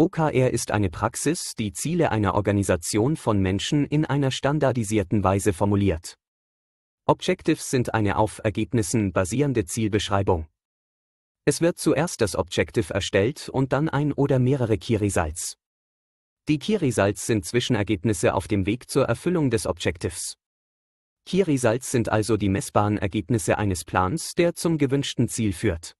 OKR ist eine Praxis, die Ziele einer Organisation von Menschen in einer standardisierten Weise formuliert. Objectives sind eine auf Ergebnissen basierende Zielbeschreibung. Es wird zuerst das Objective erstellt und dann ein oder mehrere Key Results. Die Key Results sind Zwischenergebnisse auf dem Weg zur Erfüllung des Objectives. Key Results sind also die messbaren Ergebnisse eines Plans, der zum gewünschten Ziel führt.